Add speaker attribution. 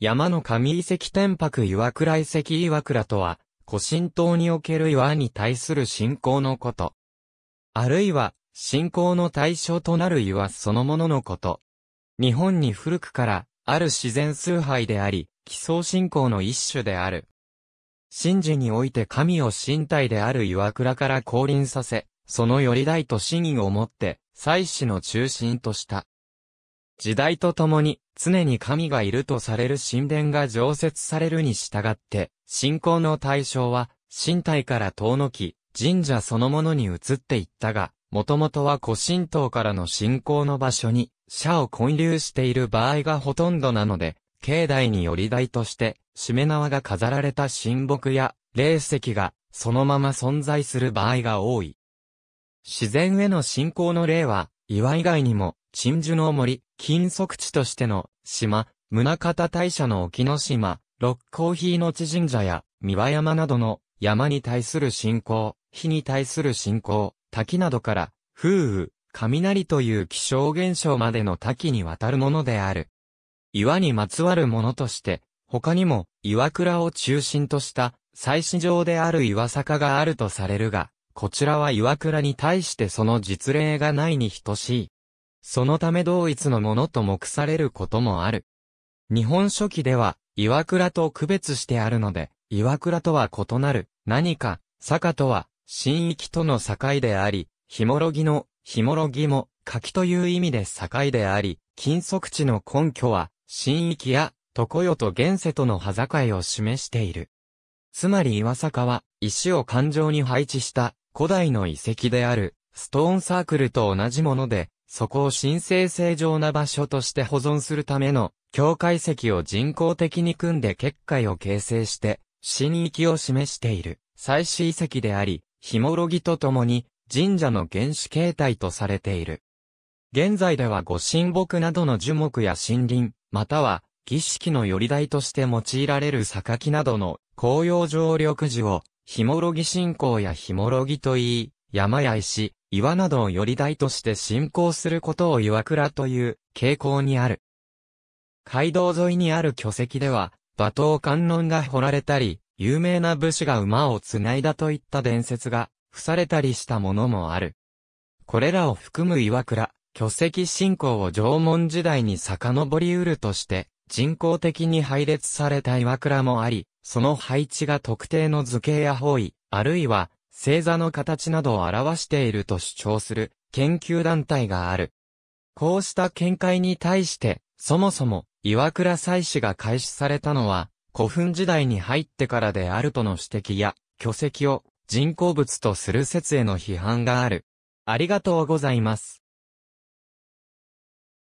Speaker 1: 山の神遺跡天白岩倉遺跡岩倉とは、古神島における岩に対する信仰のこと。あるいは、信仰の対象となる岩そのもののこと。日本に古くから、ある自然崇拝であり、基礎信仰の一種である。神事において神を身体である岩倉から降臨させ、そのより大と真意をもって、祭祀の中心とした。時代とともに常に神がいるとされる神殿が常設されるに従って、信仰の対象は身体から遠のき、神社そのものに移っていったが、もともとは古神道からの信仰の場所に、社を混流している場合がほとんどなので、境内により台として、しめ縄が飾られた神木や、霊石が、そのまま存在する場合が多い。自然への信仰の例は、岩以外にも、鎮守の森、金属地としての島、宗方大社の沖の島、六甲碑の地神社や、三輪山などの山に対する信仰、火に対する信仰、滝などから、風雨、雷という気象現象までの多岐にわたるものである。岩にまつわるものとして、他にも岩倉を中心とした祭祀場である岩坂があるとされるが、こちらは岩倉に対してその実例がないに等しい。そのため同一のものと目されることもある。日本書紀では、岩倉と区別してあるので、岩倉とは異なる、何か、坂とは、新域との境であり、ひもろぎの、ひもろぎも、柿という意味で境であり、金属地の根拠は、新域や、常世と現世との端境を示している。つまり岩坂は、石を環状に配置した、古代の遺跡である、ストーンサークルと同じもので、そこを神聖正常な場所として保存するための、境界石を人工的に組んで結界を形成して、神域を示している、祭祀遺跡であり、ヒモロギとともに、神社の原始形態とされている。現在では御神木などの樹木や森林、または儀式の寄り台として用いられる榊などの紅葉上緑樹を、ヒモロギ信仰やヒモロギといい、山や石、岩などをより大として信仰することを岩倉という傾向にある。街道沿いにある巨石では、馬頭観音が掘られたり、有名な武士が馬を繋いだといった伝説が、付されたりしたものもある。これらを含む岩倉、巨石信仰を縄文時代に遡り得るとして、人工的に配列された岩倉もあり、その配置が特定の図形や方位、あるいは星座の形などを表していると主張する研究団体がある。こうした見解に対して、そもそも岩倉祭祀が開始されたのは古墳時代に入ってからであるとの指摘や巨石を人工物とする説への批判がある。ありがとうございます。